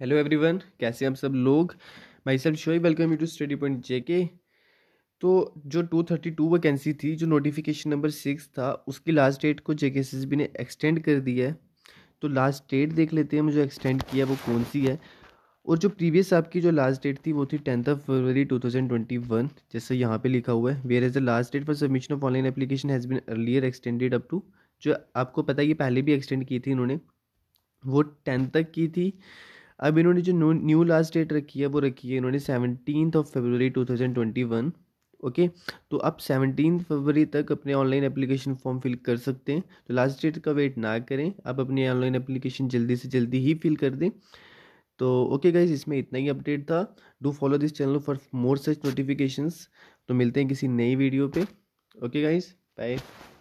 hello everyone कैसे हम सब लोग myself Shoi welcome you to Study Point JK तो जो टू थर्टी टू वैकेंसी थी जो नोटिफिकेशन नंबर सिक्स था उसकी लास्ट डेट को J K S S B ने एक्सटेंड कर दिया है तो लास्ट डेट देख लेते हैं मुझे एक्सटेंड किया वो कौन सी है और जो प्रीवियस आपकी जो लास्ट डेट थी वो थी tenth of February two thousand twenty one जैसे यहाँ पे लिखा हुआ है where is the last date for submission of online application has been earlier extended up to जो आपको पता है ये पहले भी एक्सटेंड की थी इन्होंने वो टेंथ तक की थी अब इन्होंने जो न्यू लास्ट डेट रखी है वो रखी है इन्होंने seventeen of February two thousand twenty one okay तो आप सेवनटीन फरवरी तक अपने ऑनलाइन एप्लीकेशन फॉर्म फिल कर सकते हैं तो लास्ट डेट का वेट ना करें आप अपनी ऑनलाइन एप्लीकेशन जल्दी से जल्दी ही फिल कर दें तो ओके गाइज इसमें इतना ही अपडेट था do follow this channel for more such notifications तो मिलते हैं किसी नई वीडियो पे ओके गाइज बाय